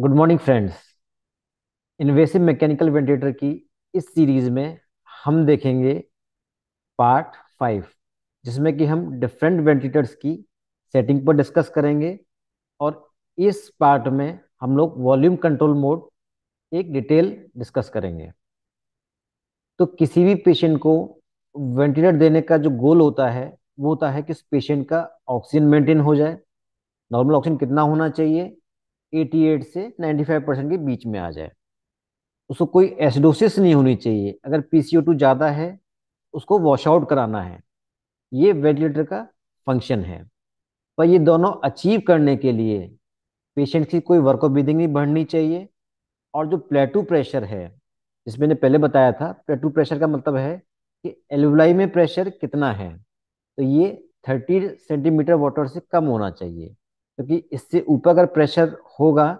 good morning friends invasive mechanical ventilator की इस series में हम देखेंगे पार्ट फाइव जिसमें कि हम डिफरेंट वेंटिलेटर्स की सेटिंग पर डिस्कस करेंगे और इस पार्ट में हम लोग वॉल्यूम कंट्रोल मोड एक डिटेल डिस्कस करेंगे तो किसी भी पेशेंट को वेंटिलेटर देने का जो गोल होता है वो होता है कि उस पेशेंट का ऑक्सीजन मेंटेन हो जाए नॉर्मल ऑक्सीजन कितना होना चाहिए 88 से 95 परसेंट के बीच में आ जाए उसको कोई एसिडोसिस नहीं होनी चाहिए अगर टू ज़्यादा है उसको वॉश आउट कराना है ये वेंटिलेटर का फंक्शन है पर ये दोनों अचीव करने के लिए पेशेंट की कोई वर्क ऑफ ब्रीदिंग नहीं बढ़नी चाहिए और जो प्लेटू प्रेशर है जिस मैंने पहले बताया था प्लेटू प्रेशर का मतलब है कि एलुलाई में प्रेशर कितना है तो ये थर्टी सेंटीमीटर वाटर से कम होना चाहिए क्योंकि तो इससे ऊपर अगर प्रेशर होगा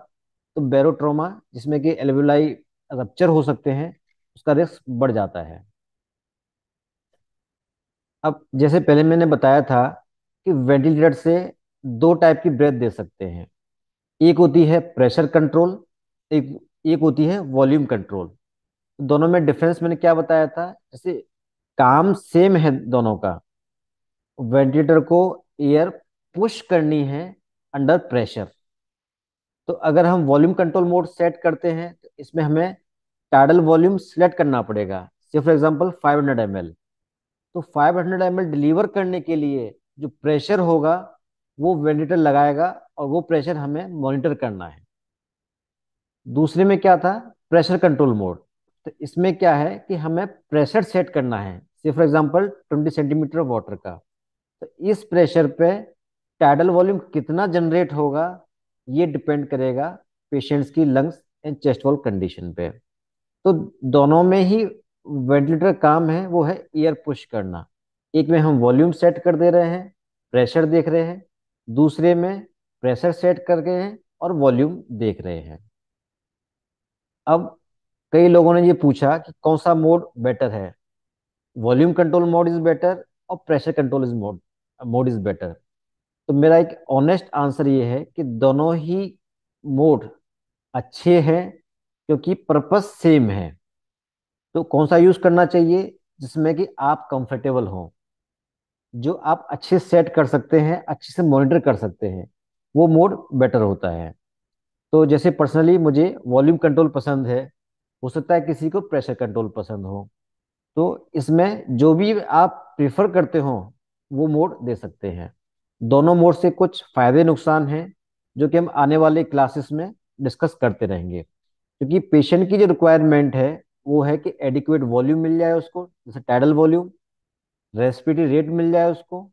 तो बैरोट्रोमा जिसमें कि एलवलाई रप्चर हो सकते हैं उसका रिस्क बढ़ जाता है अब जैसे पहले मैंने बताया था कि वेंटिलेटर से दो टाइप की ब्रेथ दे सकते हैं एक होती है प्रेशर कंट्रोल एक एक होती है वॉल्यूम कंट्रोल दोनों में डिफरेंस मैंने क्या बताया था जैसे काम सेम है दोनों का वेंटिलेटर को एयर पुश करनी है अंडर प्रेशर तो अगर हम वॉल्यूम कंट्रोल मोड सेट करते हैं तो इसमें हमें टाइडल वॉल्यूम सिलेक्ट करना पड़ेगा से फॉर एग्जाम्पल 500 हंड्रेड तो 500 हंड्रेड डिलीवर करने के लिए जो प्रेशर होगा वो वेंटिलेटर लगाएगा और वो प्रेशर हमें मॉनिटर करना है दूसरे में क्या था प्रेशर कंट्रोल मोड तो इसमें क्या है कि हमें प्रेशर सेट करना है से for example twenty centimetre water का तो इस प्रेशर पे टाइडल वॉल्यूम कितना जनरेट होगा ये डिपेंड करेगा पेशेंट्स की lungs and chest wall condition पे तो दोनों में ही वेंटिलेटर काम है वो है एयर पुश करना एक में हम वॉल्यूम सेट कर दे रहे हैं प्रेशर देख रहे हैं दूसरे में प्रेशर सेट कर रहे हैं और वॉल्यूम देख रहे हैं अब कई लोगों ने ये पूछा कि कौन सा मोड बेटर है volume control mode is better और pressure control is mode mode is better तो मेरा एक ऑनेस्ट आंसर ये है कि दोनों ही मोड अच्छे हैं क्योंकि पर्पस सेम है तो कौन सा यूज करना चाहिए जिसमें कि आप कंफर्टेबल हो जो आप अच्छे सेट कर सकते हैं अच्छे से मॉनिटर कर सकते हैं वो मोड बेटर होता है तो जैसे पर्सनली मुझे वॉल्यूम कंट्रोल पसंद है हो सकता है किसी को प्रेशर कंट्रोल पसंद हो तो इसमें जो भी आप प्रेफर करते हो वो मोड दे सकते हैं दोनों मोड से कुछ फायदे नुकसान हैं जो कि हम आने वाले क्लासेस में डिस्कस करते रहेंगे क्योंकि पेशेंट की जो रिक्वायरमेंट है वो है कि एडिक्वेट वॉल्यूम मिल जाए उसको जैसे टाइडल वॉल्यूम रेस्पिटी रेट मिल जाए उसको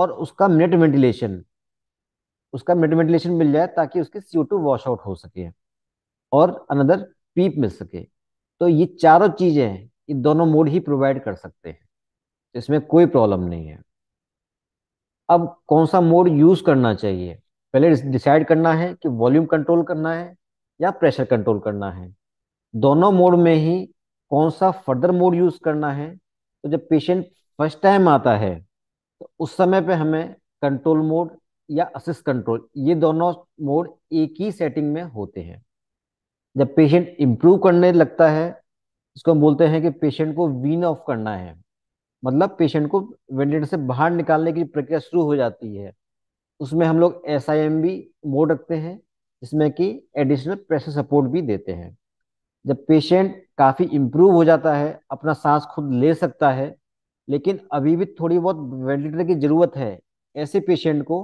और उसका मिनट वेंटिलेशन उसका मिनट वेंटिलेशन मिल जाए ताकि उसके सीओ टू वॉश आउट हो सके और अनदर पीप मिल सके तो ये चारों चीज़ें हैं ये दोनों मोड ही प्रोवाइड कर सकते हैं इसमें कोई प्रॉब्लम नहीं है अब कौन सा मोड यूज करना चाहिए पहले डिसाइड करना है कि वॉल्यूम कंट्रोल करना है या प्रेशर कंट्रोल करना है दोनों मोड में ही कौन सा फर्दर मोड यूज करना है तो जब पेशेंट फर्स्ट टाइम आता है तो उस समय पे हमें कंट्रोल मोड या असिस्ट कंट्रोल ये दोनों मोड एक ही सेटिंग में होते हैं जब पेशेंट इम्प्रूव करने लगता है इसको हम बोलते हैं कि पेशेंट को वीन ऑफ करना है मतलब पेशेंट को वेंटिलेटर से बाहर निकालने की प्रक्रिया शुरू हो जाती है उसमें हम लोग S I M B mode रखते हैं जिसमें कि एडिशनल प्रेशर सपोर्ट भी देते हैं जब पेशेंट काफ़ी इम्प्रूव हो जाता है अपना सांस खुद ले सकता है लेकिन अभी भी थोड़ी बहुत वेंटिलेटर की ज़रूरत है ऐसे पेशेंट को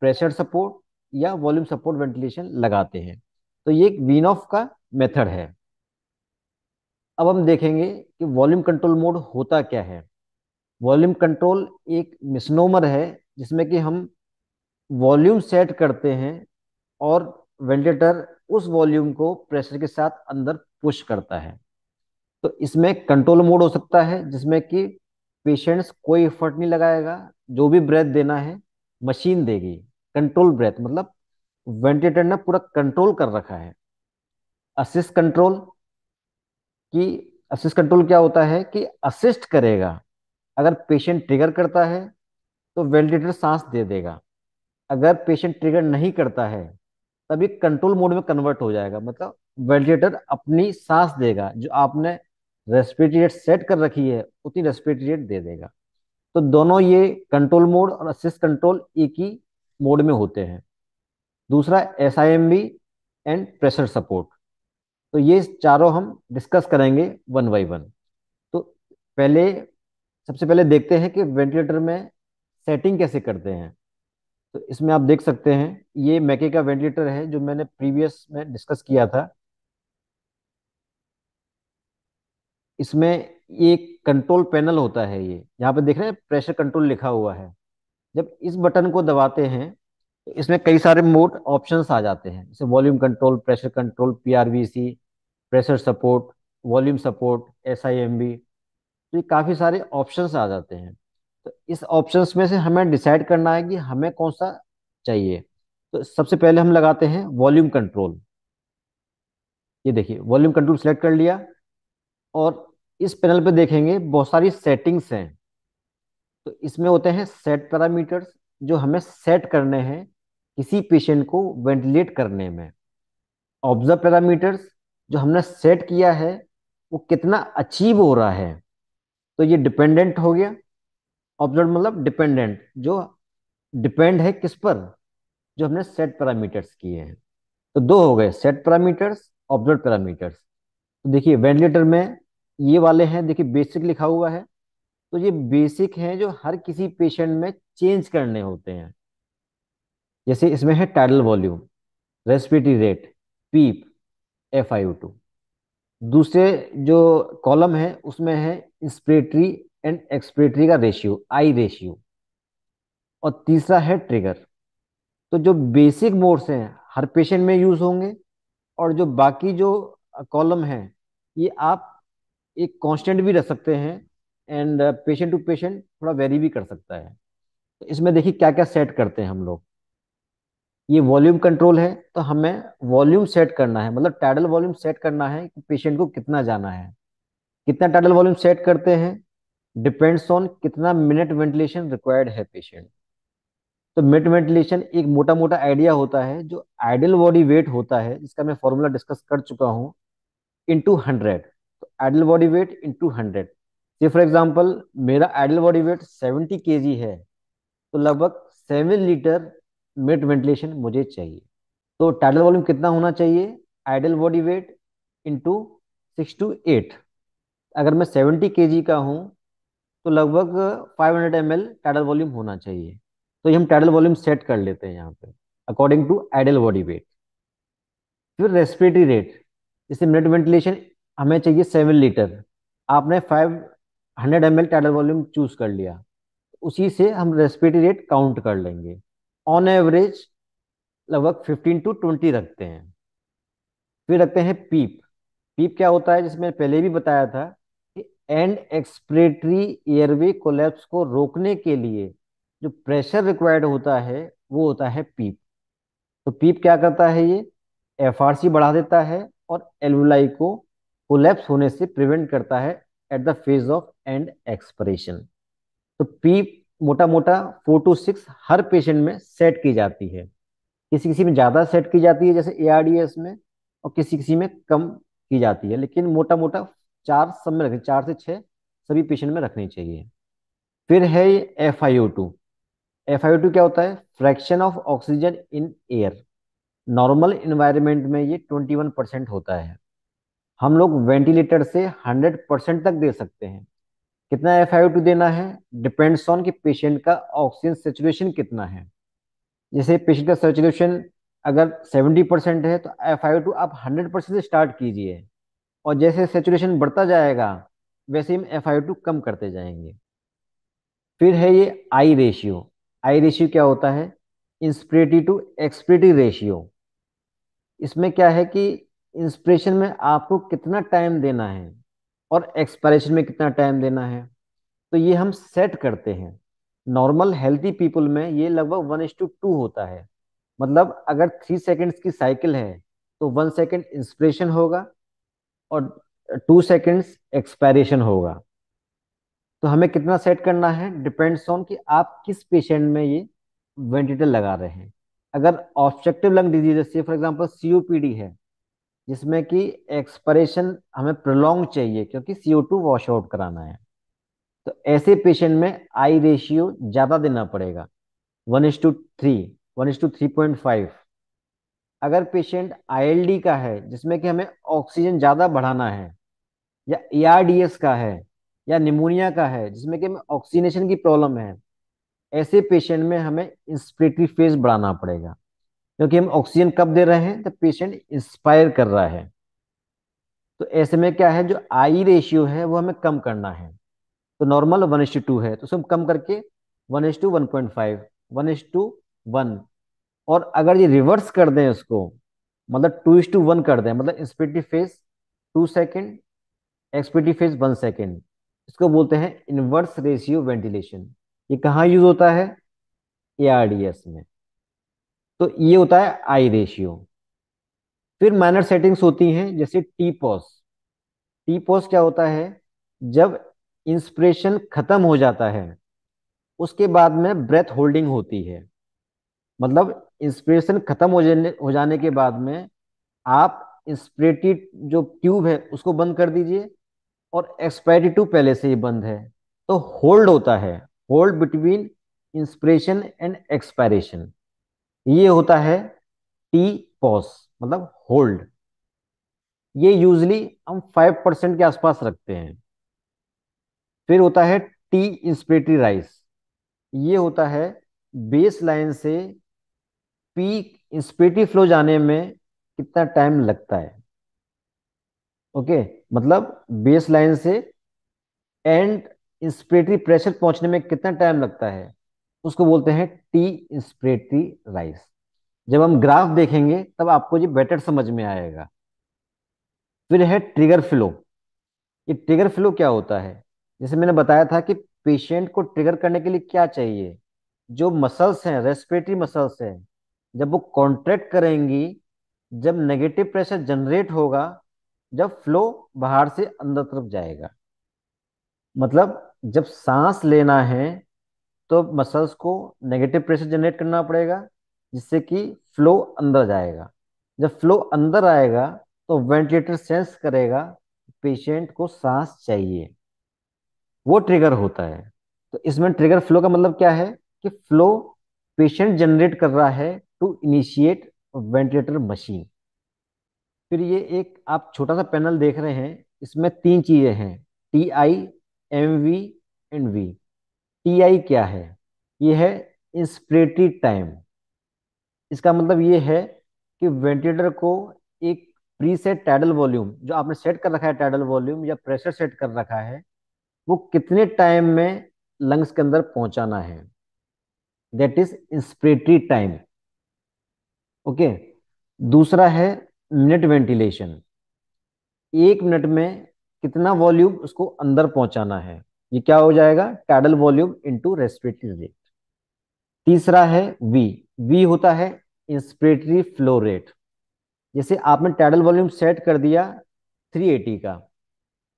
प्रेशर सपोर्ट या वॉल्यूम सपोर्ट वेंटिलेशन लगाते हैं तो ये एक वीन ऑफ का मेथड है अब हम देखेंगे कि वॉल्यूम कंट्रोल मोड होता क्या है वॉल्यूम कंट्रोल एक मिसनोमर है जिसमें कि हम वॉल्यूम सेट करते हैं और वेंटिलेटर उस वॉल्यूम को प्रेशर के साथ अंदर पुश करता है तो इसमें कंट्रोल मोड हो सकता है जिसमें कि पेशेंट्स कोई एफर्ट नहीं लगाएगा जो भी ब्रेथ देना है मशीन देगी कंट्रोल ब्रेथ मतलब वेंटिलेटर ने पूरा कंट्रोल कर रखा है असिस्ट कंट्रोल कि असिस्ट कंट्रोल क्या होता है कि असिस्ट करेगा अगर पेशेंट ट्रिगर करता है तो वेंटिलेटर सांस दे देगा अगर पेशेंट ट्रिगर नहीं करता है तभी कंट्रोल मोड में कन्वर्ट हो जाएगा मतलब वेंटिलेटर अपनी सांस देगा जो आपने रेस्पिरेटरी रेट सेट कर रखी है उतनी रेस्पिरेटरी रेट दे देगा तो दोनों ये कंट्रोल मोड और असिस्ट कंट्रोल एक ही मोड में होते हैं दूसरा S I M B and pressure support तो ये चारों हम डिस्कस करेंगे वन बाई वन तो पहले सबसे पहले देखते हैं कि वेंटिलेटर में सेटिंग कैसे करते हैं तो इसमें आप देख सकते हैं ये मैके का वेंटिलेटर है जो मैंने प्रीवियस में डिस्कस किया था इसमें एक कंट्रोल पैनल होता है ये यहाँ पे देख रहे हैं प्रेशर कंट्रोल लिखा हुआ है जब इस बटन को दबाते हैं तो इसमें कई सारे मोड ऑप्शंस आ जाते हैं जैसे volume control pressure control PRVC pressure support volume support SIMB तो ये काफ़ी सारे ऑप्शंस आ जाते हैं तो इस ऑप्शंस में से हमें डिसाइड करना है कि हमें कौन सा चाहिए तो सबसे पहले हम लगाते हैं वॉल्यूम कंट्रोल ये देखिए वॉल्यूम कंट्रोल सेलेक्ट कर लिया और इस पैनल पे देखेंगे बहुत सारी सेटिंग्स हैं तो इसमें होते हैं सेट पैरामीटर्स जो हमें सेट करने हैं किसी पेशेंट को वेंटिलेट करने में ऑब्जर्व पैरामीटर्स जो हमने सेट किया है वो कितना अचीव हो रहा है तो ये डिपेंडेंट हो गया ऑब्जर्व मतलब डिपेंडेंट जो डिपेंड है किस पर जो हमने सेट पैरामीटर्स किए हैं तो दो हो गए सेट पैरामीटर्स ऑब्जर्व पैरामीटर्स तो देखिए वेंटिलेटर में ये वाले हैं देखिए बेसिक लिखा हुआ है तो ये बेसिक हैं जो हर किसी पेशेंट में चेंज करने होते हैं जैसे इसमें है tidal volume respiratory rate PEEP F I U two दूसरे जो कॉलम है उसमें है इंस्पिरेटरी एंड एक्सपिरेटरी का रेशियो आई रेशियो और तीसरा है ट्रिगर तो जो बेसिक मोड्स हैं हर पेशेंट में यूज होंगे और जो बाकी जो कॉलम है ये आप एक कांस्टेंट भी रख सकते हैं एंड पेशेंट टू पेशेंट थोड़ा वेरी भी कर सकता है तो इसमें देखिए क्या क्या सेट करते हैं हम लोग ये वॉल्यूम कंट्रोल है तो हमें वॉल्यूम सेट करना है मतलब टाइडल वॉल्यूम सेट करना है कि पेशेंट को कितना जाना है कितना टाइडल वॉल्यूम सेट करते हैं डिपेंड्स ऑन कितना मिनट वेंटिलेशन रिक्वायर्ड है पेशेंट तो मिनट वेंटिलेशन एक मोटा मोटा आइडिया होता है जो आइडल बॉडी वेट होता है जिसका मैं फॉर्मूला डिस्कस कर चुका हूँ इंटू हंड्रेड तो ideal body weight into hundred ये फॉर एग्जाम्पल मेरा ideal body weight seventy K है तो लगभग सेवन लीटर मिड वेंटिलेशन मुझे चाहिए तो टाइडल वॉल्यूम कितना होना चाहिए ideal body weight into six two eight अगर मैं सेवेंटी के का हूँ तो लगभग five hundred M L tidal volume होना चाहिए तो ये हम टाइडल वॉल्यूम सेट कर लेते हैं यहाँ पे according to ideal body weight फिर रेस्पिरेटरी रेट जैसे मिड वेंटिलेशन हमें चाहिए सेवन लीटर आपने five hundred M L tidal volume choose कर लिया उसी से हम रेस्पिरेटरी रेट काउंट कर लेंगे ऑन एवरेज लगभग 15 टू 20 रखते हैं फिर रखते हैं पीप पीप क्या होता है जिसमें पहले भी बताया था कि एंड एक्सप्रेटरी एयरवे कोलैप्स को रोकने के लिए जो प्रेशर रिक्वायर्ड होता है वो होता है पीप तो पीप क्या करता है ये एफ बढ़ा देता है और एलवलाई को कोलेप्स होने से प्रिवेंट करता है at the phase of end expression तो पीप मोटा मोटा फोर टू सिक्स हर पेशेंट में सेट की जाती है किसी किसी में ज़्यादा सेट की जाती है जैसे ए में और किसी किसी में कम की जाती है लेकिन मोटा मोटा चार सब में रखनी चार से छः सभी पेशेंट में रखनी चाहिए फिर है ये F I O two F I O two क्या होता है fraction of oxygen in air normal environment में ये ट्वेंटी वन परसेंट होता है हम लोग वेंटिलेटर से हंड्रेड परसेंट तक दे सकते हैं कितना एफ आई टू देना है डिपेंड्स ऑन कि पेशेंट का ऑक्सीजन सेचुरेशन कितना है जैसे पेशेंट का सेचुरेशन अगर 70 परसेंट है तो एफ आई टू आप 100 परसेंट से स्टार्ट कीजिए और जैसे सेचुरेशन बढ़ता जाएगा वैसे हम एफ आई टू कम करते जाएंगे फिर है ये आई रेशियो आई रेशियो क्या होता है इंस्पिरेटिव टू एक्सप्रेटिव रेशियो इसमें क्या है कि इंस्परेशन में आपको कितना टाइम देना है और एक्सपायरेशन में कितना टाइम देना है तो ये हम सेट करते हैं नॉर्मल हेल्थी पीपल में ये लगभग वन इज टू टू होता है मतलब अगर थ्री सेकेंड्स की साइकिल है तो वन सेकेंड इंस्पिरेशन होगा और टू सेकेंड्स एक्सपायरेशन होगा तो हमें कितना सेट करना है डिपेंड्स ऑन कि आप किस पेशेंट में ये वेंटिलेटर लगा रहे हैं अगर objective lung disease for example COPD है जिसमें कि एक्सपरेशन हमें प्रोलोंग चाहिए क्योंकि सीओ टू वॉश आउट कराना है तो ऐसे पेशेंट में आई रेशियो ज़्यादा देना पड़ेगा one is two three one is two three point five अगर पेशेंट आईएलडी का है जिसमें कि हमें ऑक्सीजन ज़्यादा बढ़ाना है या एआरडीएस e का है या निमोनिया का है जिसमें कि हमें ऑक्सीनेशन की प्रॉब्लम है ऐसे पेशेंट में हमें इंस्पिरेटरी फेज बढ़ाना पड़ेगा क्योंकि हम ऑक्सीजन कब दे रहे हैं जब पेशेंट इंस्पायर कर रहा है तो ऐसे में क्या है जो आई रेशियो है वो हमें कम करना है तो नॉर्मल वन एस टू है तो उसे हम कम करके one is to one point five one is to one और अगर ये रिवर्स कर दें उसको मतलब टू इस टू वन कर दें मतलब inspirative phase two second expirative phase one second इसको बोलते हैं इनवर्स रेशियो वेंटिलेशन ये कहाँ यूज होता है ए में तो ये होता है आई रेशियो फिर माइनर सेटिंग्स होती हैं जैसे टी पॉस टी पॉस क्या होता है जब इंस्पिरेशन खत्म हो जाता है उसके बाद में ब्रेथ होल्डिंग होती है मतलब इंस्पिरेशन खत्म हो जाने हो जाने के बाद में आप इंस्पिरेटिव जो ट्यूब है उसको बंद कर दीजिए और एक्सपायरी ट्यूब पहले से ही बंद है तो होल्ड होता है hold between inspiration and expiration ये होता है टी पॉज मतलब होल्ड ये यूजली हम फाइव परसेंट के आसपास रखते हैं फिर होता है टी इंस्पिरेटरी राइस ये होता है बेस लाइन से पीक इंस्पिरेटरी फ्लो जाने में कितना टाइम लगता है ओके मतलब बेस लाइन से एंड इंस्पिरेटरी प्रेशर पहुंचने में कितना टाइम लगता है उसको बोलते हैं टी इंस्पिरेटरी राइस जब हम ग्राफ देखेंगे तब आपको ये बेटर समझ में आएगा फिर है ट्रिगर फ्लो ये ट्रिगर फ्लो क्या होता है जैसे मैंने बताया था कि पेशेंट को ट्रिगर करने के लिए क्या चाहिए जो मसल्स हैं रेस्पिरेटरी मसल्स हैं जब वो कॉन्ट्रैक्ट करेंगी जब नेगेटिव प्रेशर जनरेट होगा जब फ्लो बाहर से अंदर तरफ जाएगा मतलब जब सांस लेना है तो मसल्स को नेगेटिव प्रेशर जनरेट करना पड़ेगा जिससे कि फ्लो अंदर जाएगा जब फ्लो अंदर आएगा तो वेंटिलेटर सेंस करेगा पेशेंट को सांस चाहिए वो ट्रिगर होता है तो इसमें ट्रिगर फ्लो का मतलब क्या है कि फ्लो पेशेंट जनरेट कर रहा है टू इनिशिएट वेंटिलेटर मशीन फिर ये एक आप छोटा सा पैनल देख रहे हैं इसमें तीन चीज़ें हैं T I M V and V T I क्या है ये है इंस्परेटरी टाइम इसका मतलब ये है कि वेंटिलेटर को एक प्री सेट टाइडल वॉल्यूम जो आपने सेट कर रखा है टाइडल वॉल्यूम या प्रेशर सेट कर रखा है वो कितने टाइम में लंग्स के अंदर पहुंचाना है that is inspiratory time okay दूसरा है मिनट वेंटिलेशन एक मिनट में कितना वॉल्यूम उसको अंदर पहुंचाना है ये क्या हो जाएगा tidal volume into respiratory rate तीसरा है वी वी होता है इंस्पिरेटरी फ्लो रेट जैसे आपने टैडल वॉल्यूम सेट कर दिया 380 का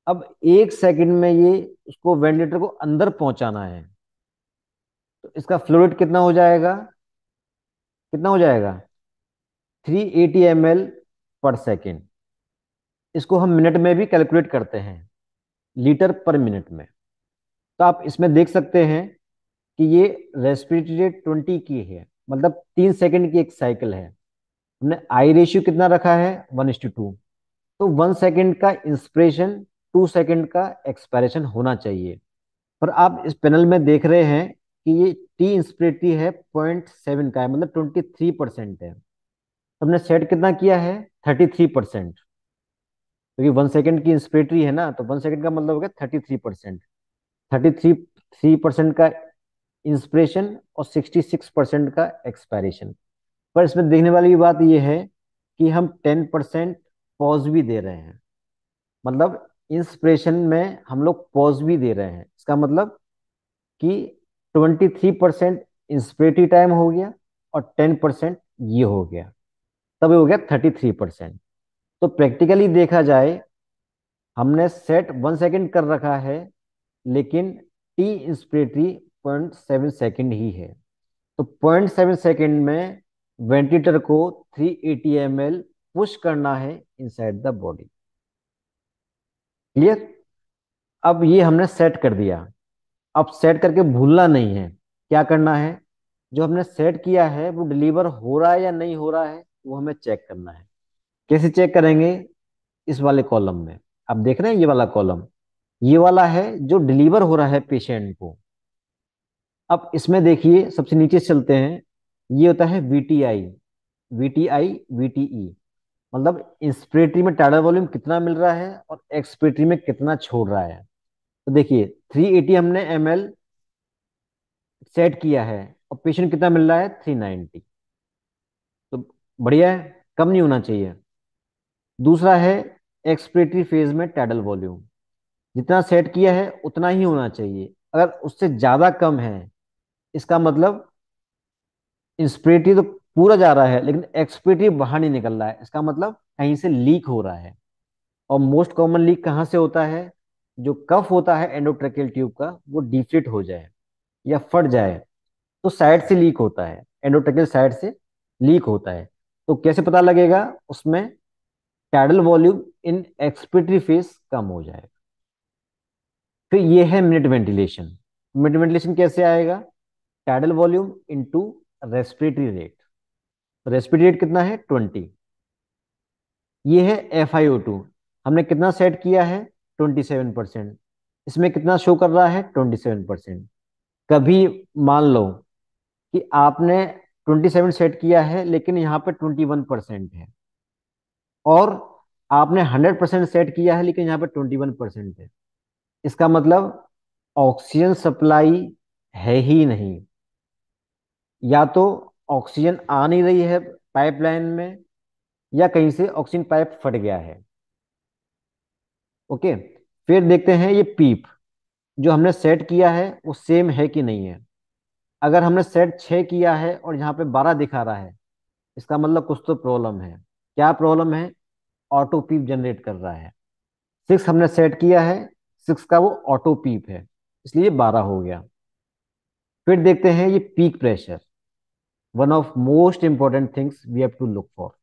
अब एक सेकंड में ये उसको वेंटिलेटर को अंदर पहुंचाना है तो इसका फ्लो रेट कितना हो जाएगा कितना हो जाएगा 380 एटी पर सेकेंड इसको हम मिनट में भी कैलकुलेट करते हैं लीटर पर मिनट में तो आप इसमें देख सकते हैं कि ये रेस्पिरेटरी रेट ट्वेंटी की है मतलब तीन सेकंड की एक साइकिल है हमने आई रेशियो कितना रखा है वन इज टू टू तो वन सेकेंड का इंस्पिरेशन टू सेकंड का एक्सपायरेशन होना चाहिए पर आप इस पैनल में देख रहे हैं कि ये टी इंस्पिरेटरी है पॉइंट सेवन का है मतलब ट्वेंटी थ्री परसेंट है हमने सेट कितना किया है थर्टी थ्री परसेंट क्योंकि वन सेकेंड की इंस्पिरेटरी है ना तो वन सेकेंड का मतलब हो गया thirty three percent thirty three three percent का इंस्पिरेशन और सिक्सटी सिक्स परसेंट का एक्सपायरेशन पर इसमें देखने वाली बात यह है कि हम टेन परसेंट पॉज भी दे रहे हैं मतलब इंस्पिरेशन में हम लोग पॉज भी दे रहे हैं इसका मतलब कि twenty three percent inspirative time हो गया और टेन परसेंट ये हो गया तब ये हो गया थर्टी थ्री परसेंट तो प्रैक्टिकली देखा जाए हमने सेट वन सेकंड कर रखा है लेकिन T inspiratory point seven second ही है तो पॉइंट सेवन सेकेंड में वेंटिलेटर को three eighty M L push करना है इनसाइड द बॉडी क्लियर अब ये हमने सेट कर दिया अब सेट करके भूलना नहीं है क्या करना है जो हमने सेट किया है वो डिलीवर हो रहा है या नहीं हो रहा है वो हमें चेक करना है कैसे चेक करेंगे इस वाले कॉलम में आप देख रहे हैं ये वाला कॉलम ये वाला है जो डिलीवर हो रहा है पेशेंट को अब इसमें देखिए सबसे नीचे चलते हैं ये होता है V T I V T I V T E मतलब इंस्पिरेटरी में टाइडल वॉल्यूम कितना मिल रहा है और एक्सपिरेटरी में कितना छोड़ रहा है तो देखिए 380 हमने एम सेट किया है और पेशेंट कितना मिल रहा है 390 तो बढ़िया है कम नहीं होना चाहिए दूसरा है एक्सपिरेटरी फेज में टाइडल वॉल्यूम जितना सेट किया है उतना ही होना चाहिए अगर उससे ज्यादा कम है इसका मतलब इंस्पिरेटिव तो पूरा जा रहा है लेकिन एक्सपिरेटिव बाहर नहीं निकल रहा है इसका मतलब कहीं से लीक हो रहा है और मोस्ट कॉमन लीक कहाँ से होता है जो कफ होता है एंडोट्रेकियल ट्यूब का वो डिफ्लेट हो जाए या फट जाए तो साइड से लीक होता है एंडोट्रेकियल साइड से लीक होता है तो कैसे पता लगेगा उसमें tidal volume in expiratory phase कम हो जाए तो ये है मिनट वेंटिलेशन मिनट वेंटिलेशन कैसे आएगा tidal volume into respiratory rate respiratory rate कितना है ट्वेंटी ये है एफ हमने कितना सेट किया है ट्वेंटी सेवन परसेंट इसमें कितना शो कर रहा है ट्वेंटी सेवन परसेंट कभी मान लो कि आपने ट्वेंटी सेवन सेट किया है लेकिन यहाँ पे ट्वेंटी वन परसेंट है और आपने हंड्रेड परसेंट सेट किया है लेकिन यहाँ पे ट्वेंटी वन परसेंट है इसका मतलब ऑक्सीजन सप्लाई है ही नहीं या तो ऑक्सीजन आ नहीं रही है पाइपलाइन में या कहीं से ऑक्सीजन पाइप फट गया है ओके फिर देखते हैं ये पीप जो हमने सेट किया है वो सेम है कि नहीं है अगर हमने सेट छः किया है और यहाँ पे बारह दिखा रहा है इसका मतलब कुछ तो प्रॉब्लम है क्या प्रॉब्लम है ऑटो पीप जनरेट कर रहा है सिक्स हमने सेट किया है सिक्स का वो ऑटो पीप है इसलिए बारह हो गया फिर देखते हैं ये peak pressure one of most important things we have to look for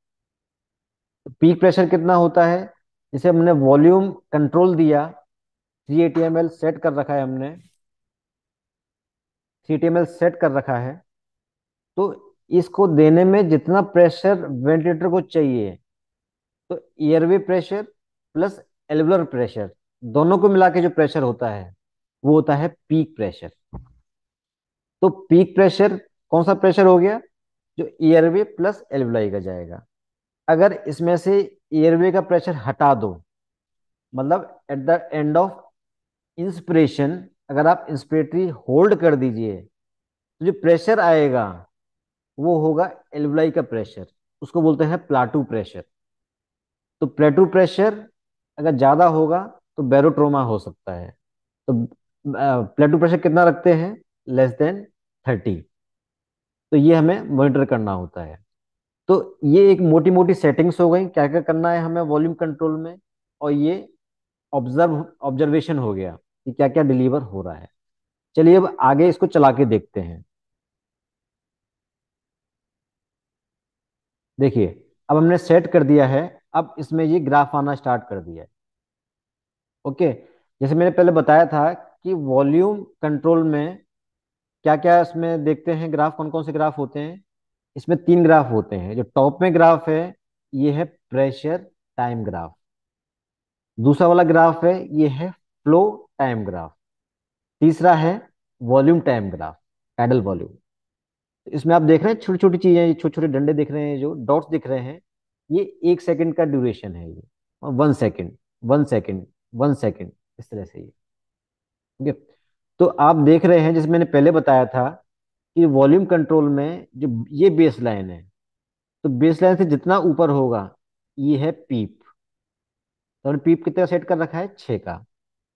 peak pressure कितना होता है जैसे हमने वॉल्यूम कंट्रोल दिया थ्री ए सेट कर रखा है हमने थ्री सेट कर रखा है तो इसको देने में जितना प्रेशर वेंटिलेटर को चाहिए तो airway pressure plus alveolar pressure दोनों को मिला के जो प्रेशर होता है वो होता है पीक प्रेशर तो पीक प्रेशर कौन सा प्रेशर हो गया जो एयरवे प्लस एलवलाई का जाएगा अगर इसमें से एयरवे का प्रेशर हटा दो मतलब at the end of inspiration अगर आप इंस्पिरेटरी होल्ड कर दीजिए तो जो प्रेशर आएगा वो होगा एलवलाई का प्रेशर उसको बोलते हैं प्लाटू प्रेशर तो प्लेटू प्रेशर अगर ज़्यादा होगा तो बैरोट्रोमा हो सकता है तो ब्लड प्रेशर कितना रखते हैं लेस देन थर्टी तो ये हमें मॉनिटर करना होता है तो ये एक मोटी मोटी सेटिंग्स हो गई क्या क्या करना है हमें वॉल्यूम कंट्रोल में और ये ऑब्जर्व ऑब्जर्वेशन हो गया कि क्या क्या डिलीवर हो रहा है चलिए अब आगे इसको चला के देखते हैं देखिए अब हमने सेट कर दिया है अब इसमें ये ग्राफ आना स्टार्ट कर दिया है ओके जैसे मैंने पहले बताया था कि वॉल्यूम कंट्रोल में क्या क्या इसमें देखते हैं ग्राफ कौन कौन से ग्राफ होते हैं इसमें तीन ग्राफ होते हैं जो टॉप में ग्राफ है ये है प्रेशर टाइम ग्राफ दूसरा वाला ग्राफ है ये है फ्लो टाइम ग्राफ तीसरा है volume time graph tidal volume इसमें आप देख रहे हैं छोटी छोटी चीजें छोटे छोटे डंडे दिख रहे हैं जो डॉट्स दिख रहे हैं ये एक सेकंड का ड्यूरेशन है ये one second one second one second इस तरह से ये ठीक है तो आप देख रहे हैं जैसे मैंने पहले बताया था कि वॉल्यूम कंट्रोल में जो ये बेस लाइन है तो बेस लाइन से जितना ऊपर होगा ये है पीप तो पीप कितना सेट कर रखा है छः का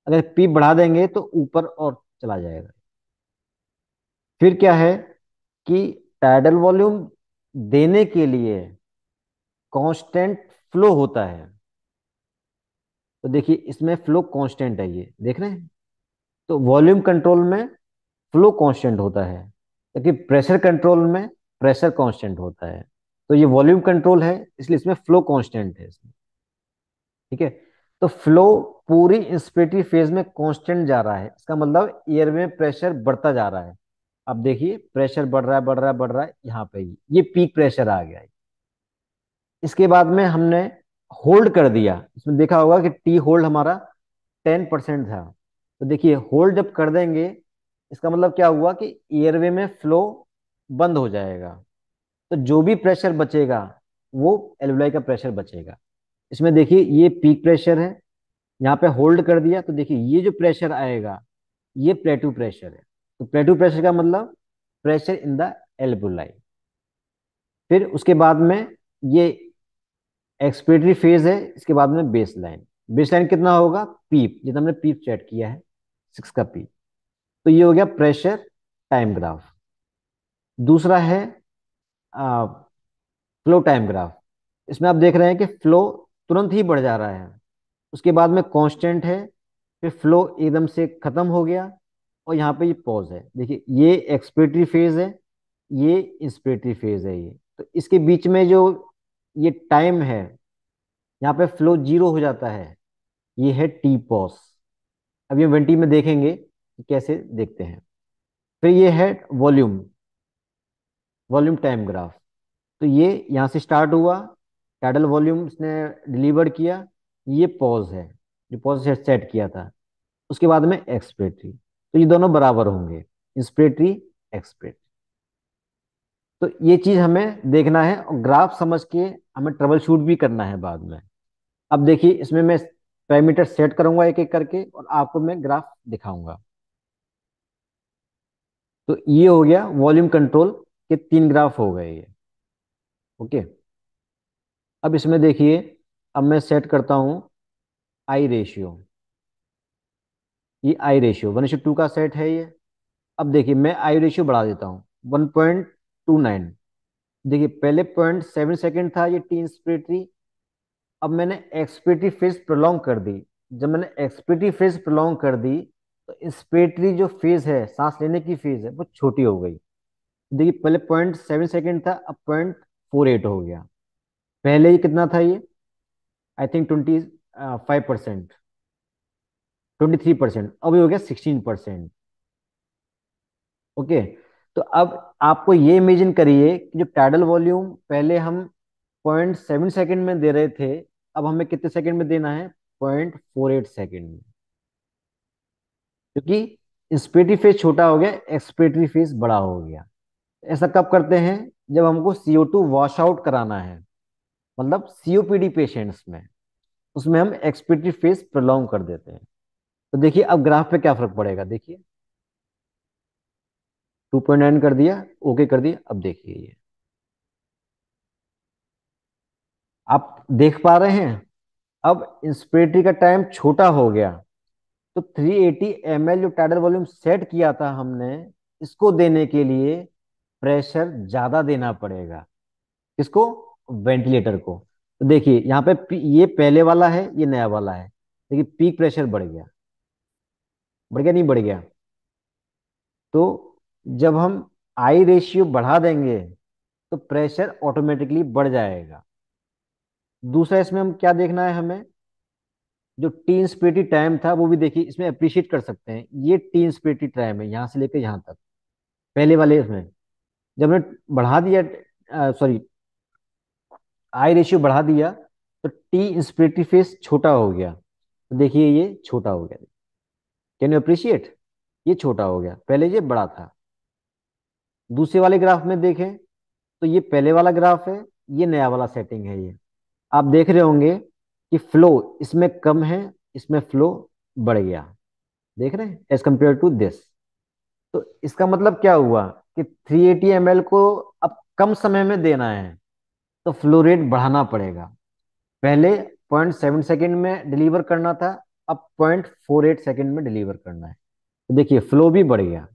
अगर पीप बढ़ा देंगे तो ऊपर और चला जाएगा फिर क्या है कि टाइडल वॉल्यूम देने के लिए कांस्टेंट फ्लो होता है तो देखिए इसमें फ्लो कांस्टेंट है ये देख रहे हैं तो वॉल्यूम कंट्रोल में फ्लो कांस्टेंट होता है जबकि प्रेशर कंट्रोल में प्रेशर कांस्टेंट होता है तो ये वॉल्यूम कंट्रोल है इसलिए इसमें फ्लो कांस्टेंट है इसमें ठीक है तो फ्लो पूरी इंस्पिरेटरी फेज में कांस्टेंट जा रहा है इसका मतलब एयर में प्रेशर बढ़ता जा रहा है अब देखिए प्रेशर बढ़ रहा है बढ़ रहा है बढ़ रहा है यहाँ पे ये पीक प्रेशर आ गया है इसके बाद में हमने होल्ड कर दिया इसमें देखा होगा कि टी होल्ड हमारा टेन परसेंट था तो देखिए होल्ड जब कर देंगे इसका मतलब क्या हुआ कि एयरवे में फ्लो बंद हो जाएगा तो जो भी प्रेशर बचेगा वो एलवलाई का प्रेशर बचेगा इसमें देखिए ये पीक प्रेशर है यहाँ पे होल्ड कर दिया तो देखिए ये जो प्रेशर आएगा ये प्लेटू प्रेशर है तो प्लेटू प्रेशर का मतलब प्रेशर इन द एल्बुलाई फिर उसके बाद में ये एक्सपेटरी फेज है इसके बाद में बेस लाइन बेस लाइन कितना होगा पीप जितना हमने पीप चेट किया है सिक्स का पीप तो ये हो गया प्रेशर टाइम ग्राफ दूसरा है आ, फ्लो टाइम ग्राफ इसमें आप देख रहे हैं कि फ्लो तुरंत ही बढ़ जा रहा है उसके बाद में कांस्टेंट है फिर फ्लो एकदम से खत्म हो गया और यहाँ पे ये पॉज है देखिए ये एक्सपिरेटरी फेज है ये इंस्पिरेटरी फेज है ये तो इसके बीच में जो ये टाइम है यहाँ पे फ्लो जीरो हो जाता है ये है टी पॉस अब ये वेंटी में देखेंगे कैसे देखते हैं फिर ये है वॉल्यूम वॉल्यूम टाइम ग्राफ तो ये यहाँ से स्टार्ट हुआ टाइडल वॉल्यूम इसने डिलीवर किया ये पॉज है जो पॉज सेट किया था उसके बाद में एक्सप्रेटरी तो ये दोनों बराबर होंगे इंस्पिरेटरी एक्सप्रेट तो ये चीज हमें देखना है और ग्राफ समझ के हमें ट्रबल शूट भी करना है बाद में अब देखिए इसमें मैं पैरामीटर सेट करूंगा एक एक करके और आपको मैं ग्राफ दिखाऊंगा तो ये हो गया वॉल्यूम कंट्रोल के तीन ग्राफ हो गए ये ओके अब इसमें देखिए अब मैं सेट करता हूं आई रेशियो ये आई रेशियो वन टू का सेट है ये अब देखिए मैं आई रेशियो बढ़ा देता हूं वन पॉइंट टू नाइन देखिए पहले पॉइंट सेवन सेकेंड था ये टी इंस्पिरेटरी अब मैंने एक्सपिरेटरी फेज प्रोलॉन्ग कर दी जब मैंने एक्सपिरेटरी फेज प्रोलॉन्ग कर दी तो इंस्पिरेटरी जो फेज है सांस लेने की फेज है वो छोटी हो गई देखिए पहले पॉइंट सेवन सेकेंड था अब पॉइंट फोर एट हो गया पहले ही कितना था ये I think twenty five percent twenty three percent अभी हो गया सिक्सटीन परसेंट ओके तो अब आपको ये इमेजिन करिए कि जो टाइडल वॉल्यूम पहले हम पॉइंट सेवन सेकेंड में दे रहे थे अब हमें कितने सेकेंड में देना है पॉइंट फोर एट सेकेंड में क्योंकि इंस्पिरेटरी फेज छोटा हो गया एक्सपिरेटरी फेज बड़ा हो गया ऐसा कब करते हैं जब हमको सीओ टू वॉश आउट कराना है मतलब सीओपीडी पेशेंट्स में उसमें हम एक्सपिरेटरी फेज प्रोलॉन्ग कर देते हैं तो देखिए अब ग्राफ पे क्या फर्क पड़ेगा देखिए टू पॉइंट नाइन कर दिया ओके कर दिया अब देखिए ये आप देख पा रहे हैं अब इंस्पिरेटरी का टाइम छोटा हो गया तो 380 एटी जो टाइडल वॉल्यूम सेट किया था हमने इसको देने के लिए प्रेशर ज्यादा देना पड़ेगा इसको वेंटिलेटर को तो देखिए यहाँ पे ये पहले वाला है ये नया वाला है देखिए पीक प्रेशर बढ़ गया बढ़ गया नहीं बढ़ गया तो जब हम आई रेशियो बढ़ा देंगे तो प्रेशर ऑटोमेटिकली बढ़ जाएगा दूसरा इसमें हम क्या देखना है हमें जो टीन स्पिरिटी टाइम था वो भी देखिए इसमें अप्रिशिएट कर सकते हैं ये टीन स्पिरिटी टाइम है यहां से लेकर यहां तक पहले वाले इसमें जब हमने बढ़ा दिया सॉरी आई रेशियो बढ़ा दिया तो टी स्पिरिटी फेस छोटा हो गया तो देखिए ये छोटा हो गया कैन यू अप्रिशिएट ये छोटा हो गया पहले ये बड़ा था दूसरे वाले ग्राफ में देखें तो ये पहले वाला ग्राफ है ये नया वाला सेटिंग है ये आप देख रहे होंगे कि फ्लो इसमें कम है इसमें फ्लो बढ़ गया देख रहे हैं एज कम्पेयर टू दिस तो इसका मतलब क्या हुआ कि 380 एटी को अब कम समय में देना है तो फ्लो रेट बढ़ाना पड़ेगा पहले पॉइंट सेवन सेकेंड में डिलीवर करना था अब पॉइंट फोर एट सेकेंड में डिलीवर करना है तो देखिए फ्लो भी बढ़ गया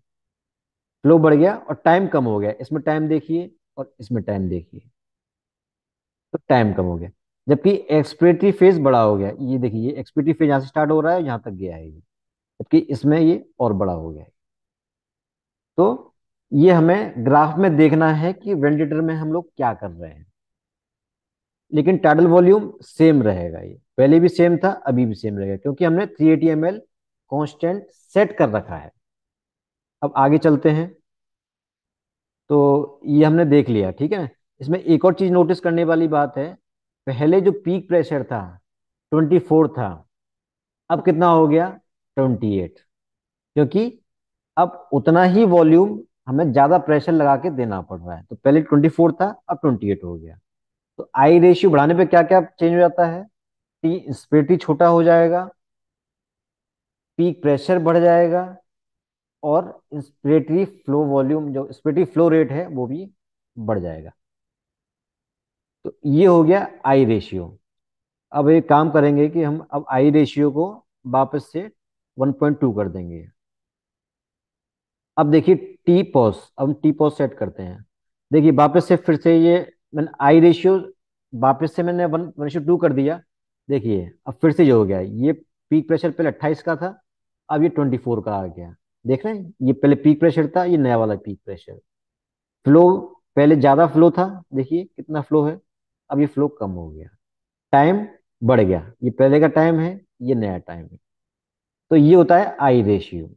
फ्लो बढ़ गया और टाइम कम हो गया इसमें टाइम देखिए और इसमें टाइम देखिए तो टाइम कम हो गया जबकि एक्सपिरेटरी फेज बड़ा हो गया ये देखिए एक्सपिरेटरी फेज यहाँ से स्टार्ट हो रहा है यहाँ तक गया है ये जबकि इसमें ये और बड़ा हो गया है तो ये हमें ग्राफ में देखना है कि वेंटिलेटर में हम लोग क्या कर रहे हैं लेकिन टाइडल वॉल्यूम सेम रहेगा ये पहले भी सेम था अभी भी सेम रहेगा क्योंकि हमने three eighty M L constant set कर रखा है अब आगे चलते हैं तो ये हमने देख लिया ठीक है इसमें एक और चीज नोटिस करने वाली बात है पहले जो पीक प्रेशर था 24 था अब कितना हो गया 28 क्योंकि अब उतना ही वॉल्यूम हमें ज्यादा प्रेशर लगा के देना पड़ रहा है तो पहले 24 था अब 28 हो गया तो आई रेशियो बढ़ाने पे क्या क्या चेंज हो जाता है स्पेटी छोटा हो जाएगा पीक प्रेशर बढ़ जाएगा और इंस्पिरेटरी फ्लो वॉल्यूम जो इंस्पिरेटरी फ्लो रेट है वो भी बढ़ जाएगा तो ये हो गया आई रेशियो अब एक काम करेंगे कि हम अब आई रेशियो को वापस से 1.2 कर देंगे अब देखिए टी पॉस अब हम टी पॉस सेट करते हैं देखिए वापस से फिर से ये मैंने आई रेशियो वापस से मैंने वन रेशियो टू कर दिया देखिए अब फिर से ये हो गया ये पीक प्रेशर पहले अट्ठाईस का था अब ये ट्वेंटी फोर का आ गया देख रहे हैं ये पहले पीक प्रेशर था ये नया वाला पीक प्रेशर फ्लो पहले ज्यादा फ्लो था देखिए कितना फ्लो है अब ये फ्लो कम हो गया टाइम बढ़ गया ये पहले का टाइम है ये नया टाइम है तो ये होता है आई रेशियो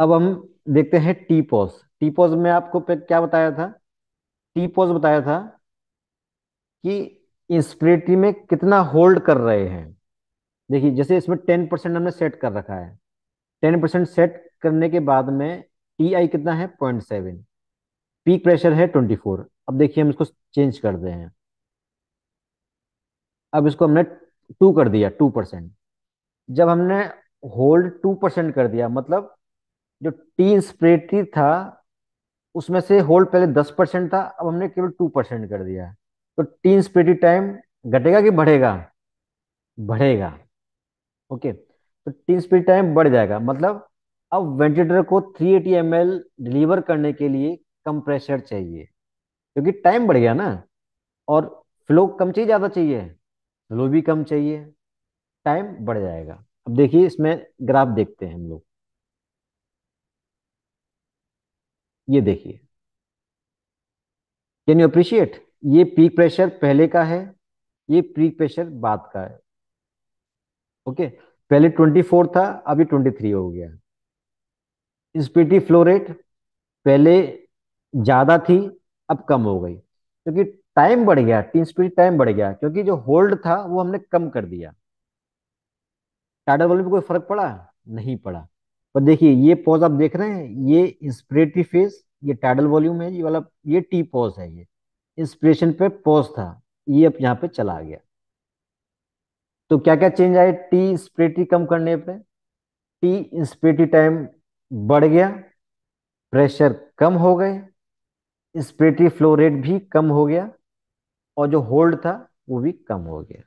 अब हम देखते हैं टी पॉज टी पॉज में आपको क्या बताया था टी पॉज बताया था कि इंस्पिरेटरी में कितना होल्ड कर रहे हैं देखिए जैसे इसमें टेन परसेंट हमने सेट कर रखा है टेन परसेंट सेट करने के बाद में टी आई कितना है पॉइंट सेवन पीक प्रेशर है ट्वेंटी फोर अब देखिए हम इसको चेंज कर दे हैं अब इसको हमने टू कर दिया टू परसेंट जब हमने होल्ड टू परसेंट कर दिया मतलब जो टी स्प्रेटी था उसमें से होल्ड पहले दस परसेंट था अब हमने केवल टू परसेंट कर दिया तो टी स्प्रेटी टाइम घटेगा कि बढ़ेगा बढ़ेगा ओके तो टी स्पीड टाइम बढ़ जाएगा मतलब अब वेंटिलेटर को 380 एटी डिलीवर करने के लिए कम प्रेशर चाहिए क्योंकि टाइम बढ़ गया ना और फ्लो कम चाहिए ज़्यादा चाहिए फ्लो भी कम चाहिए टाइम बढ़ जाएगा अब देखिए इसमें ग्राफ देखते हैं हम लोग ये देखिए कैन यू अप्रिशिएट ये पीक प्रेशर पहले का है ये पीक प्रेशर बाद का है ओके पहले 24 था अभी 23 हो गया स्पीटी फ्लो रेट पहले ज्यादा थी अब कम हो गई क्योंकि टाइम बढ़ गया टीम स्पीड टाइम बढ़ गया क्योंकि जो होल्ड था वो हमने कम कर दिया टाटा वॉल्यूम में कोई फर्क पड़ा नहीं पड़ा पर देखिए ये पॉज आप देख रहे हैं ये इंस्पिरेटरी फेज ये टाइडल वॉल्यूम है ये वाला ये टी पॉज है ये इंस्पिरेशन पे पॉज था ये अब यहाँ पे चला गया तो क्या क्या चेंज आए टी स्प्रेटी कम करने पे टी स्प्रेटी टाइम बढ़ गया प्रेशर कम हो गए स्प्रेटी फ्लो रेट भी कम हो गया और जो होल्ड था वो भी कम हो गया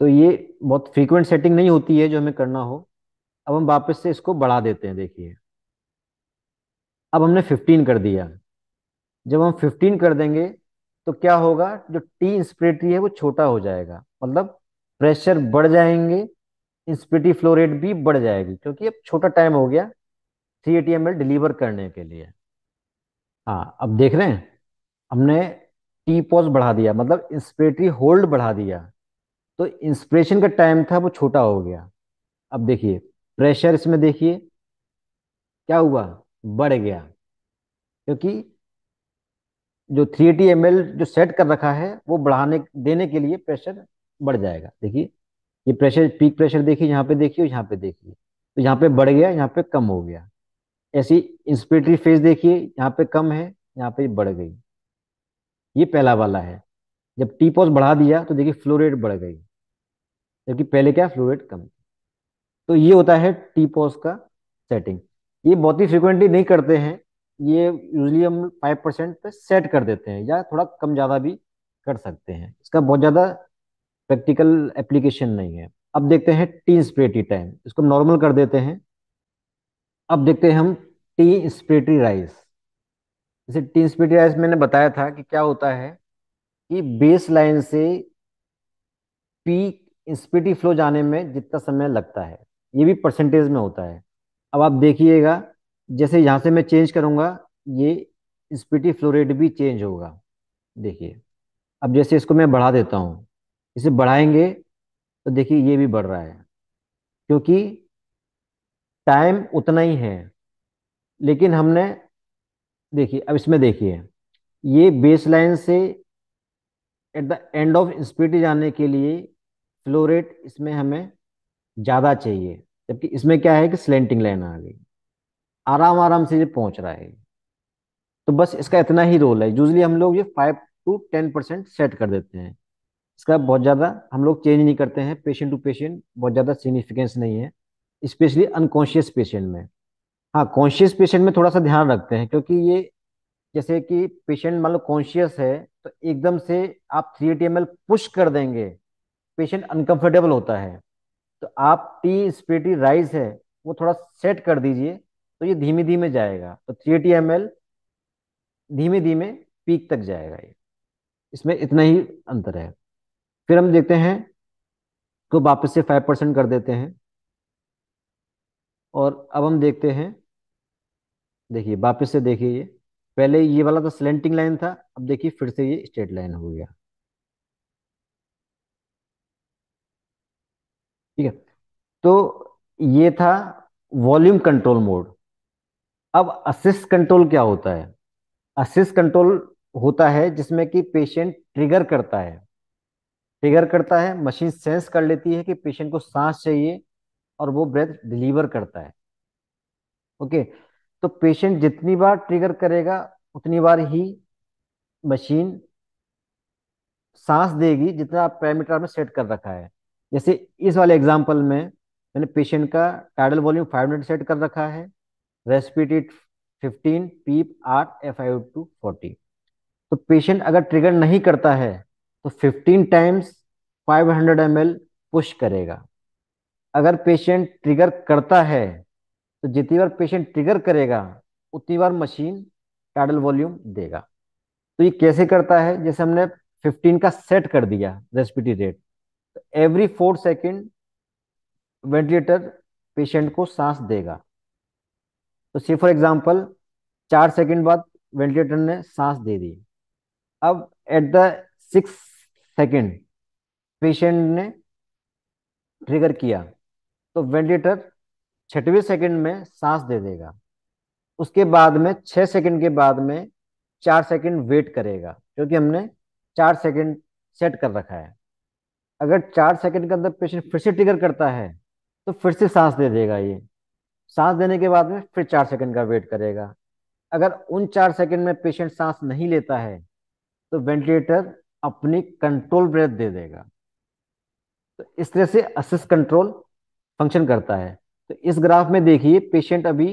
तो ये बहुत फ्रीक्वेंट सेटिंग नहीं होती है जो हमें करना हो अब हम वापस से इसको बढ़ा देते हैं देखिए अब हमने 15 कर दिया जब हम 15 कर देंगे तो क्या होगा जो टी इंस्पिरेटरी है वो छोटा हो जाएगा मतलब प्रेशर बढ़ जाएंगे इंस्पिरेटरी फ्लो रेट भी बढ़ जाएगी क्योंकि अब छोटा टाइम हो गया three eighty M deliver करने के लिए हाँ अब देख रहे हैं हमने टी पॉज बढ़ा दिया मतलब इंस्पिरेटरी होल्ड बढ़ा दिया तो इंस्पिरेशन का टाइम था वो छोटा हो गया अब देखिए प्रेशर इसमें देखिए क्या हुआ बढ़ गया क्योंकि जो थ्री एटी एम जो सेट कर रखा है वो बढ़ाने देने के लिए प्रेशर बढ़ जाएगा देखिए ये प्रेशर पीक प्रेशर देखिए यहाँ पे देखिए यहाँ पे देखिए तो यहाँ पे बढ़ गया यहाँ पे कम हो गया ऐसी इंस्पिरेटरी फेज देखिए यहाँ पे कम है यहाँ पे बढ़ गई ये पहला वाला है जब टी पॉज बढ़ा दिया तो देखिए फ्लोरेट बढ़ गई जबकि पहले क्या फ्लोरेट कम तो ये होता है टी पॉज का सेटिंग ये बहुत ही फ्रिक्वेंटली नहीं करते हैं ये यूजली हम फाइव परसेंट पे सेट कर देते हैं या थोड़ा कम ज़्यादा भी कर सकते हैं इसका बहुत ज़्यादा प्रैक्टिकल एप्लीकेशन नहीं है अब देखते हैं टी स्प्रेटी टाइम इसको नॉर्मल कर देते हैं अब देखते हैं हम टी स्प्रेटरी राइस जैसे टी स्प्रेटरी राइस मैंने बताया था कि क्या होता है कि बेस लाइन से पीक स्पीटी फ्लो जाने में जितना समय लगता है ये भी परसेंटेज में होता है अब आप देखिएगा जैसे यहाँ से मैं चेंज करूँगा ये स्पीटी फ्लो रेट भी चेंज होगा देखिए अब जैसे इसको मैं बढ़ा देता हूँ इसे बढ़ाएंगे तो देखिए ये भी बढ़ रहा है क्योंकि टाइम उतना ही है लेकिन हमने देखिए अब इसमें देखिए ये बेस लाइन से at the end of speed जाने के लिए फ्लो रेट इसमें हमें ज़्यादा चाहिए जबकि इसमें क्या है कि स्लेंटिंग लाइन आ गई आराम आराम से ये पहुंच रहा है तो बस इसका इतना ही रोल है यूजली हम लोग ये five to ten percent set कर देते हैं इसका बहुत ज़्यादा हम लोग चेंज नहीं करते हैं पेशेंट टू पेशेंट बहुत ज़्यादा सिग्निफिकेंस नहीं है स्पेशली अनकॉन्शियस पेशेंट में हाँ कॉन्शियस पेशेंट में थोड़ा सा ध्यान रखते हैं क्योंकि ये जैसे कि पेशेंट मान लो कॉन्शियस है तो एकदम से आप थ्री टी एम पुश कर देंगे पेशेंट अनकंफर्टेबल होता है तो आप टी स्पेटी राइज है वो थोड़ा सेट कर दीजिए तो ये धीमे धीमे जाएगा तो थ्री टी एम एल धीमे धीमे पीक तक जाएगा ये इसमें इतना ही अंतर है फिर हम देखते हैं तो वापस से फाइव परसेंट कर देते हैं और अब हम देखते हैं देखिए वापस से देखिए ये पहले ये वाला तो स्लेंटिंग लाइन था अब देखिए फिर से ये स्ट्रेट लाइन हो गया ठीक है तो ये था वॉल्यूम कंट्रोल मोड अब असिस्ट कंट्रोल क्या होता है असिस्ट कंट्रोल होता है जिसमें कि पेशेंट ट्रिगर करता है ट्रिगर करता है मशीन सेंस कर लेती है कि पेशेंट को सांस चाहिए और वो ब्रेथ डिलीवर करता है ओके तो पेशेंट जितनी बार ट्रिगर करेगा उतनी बार ही मशीन सांस देगी जितना आप पैरामीटर में सेट कर रखा है जैसे इस वाले एग्जाम्पल में मैंने पेशेंट का टाइडल वॉल्यूम फाइव सेट कर रखा है रेस्पिट इट फिफ्टीन पीप आठ एफ आई टू फोर्टी तो पेशेंट अगर ट्रिगर नहीं करता है तो fifteen times five hundred M L push करेगा अगर पेशेंट ट्रिगर करता है तो जितनी बार पेशेंट ट्रिगर करेगा उतनी बार मशीन टाडल वॉल्यूम देगा तो ये कैसे करता है जैसे हमने 15 का सेट कर दिया रेस्पिटी रेट तो every four second ventilator patient को सांस देगा तो सी फॉर एग्जाम्पल चार सेकेंड बाद वेंटिलेटर ने सांस दे दी अब at the six second patient ने ट्रिगर किया तो वेंटिलेटर छठवें सेकंड में सांस दे देगा उसके बाद में छः सेकंड के बाद में चार सेकंड वेट करेगा क्योंकि हमने चार सेकंड सेट कर रखा है अगर चार सेकंड के अंदर पेशेंट फिर से ट्रिगर करता है तो फिर से सांस दे देगा ये सांस देने के बाद में फिर चार सेकंड का वेट करेगा अगर उन चार सेकंड में पेशेंट सांस नहीं लेता है तो वेंटिलेटर अपनी कंट्रोल ब्रेथ दे देगा तो इस तरह से असिस्ट कंट्रोल फंक्शन करता है तो इस ग्राफ में देखिए पेशेंट अभी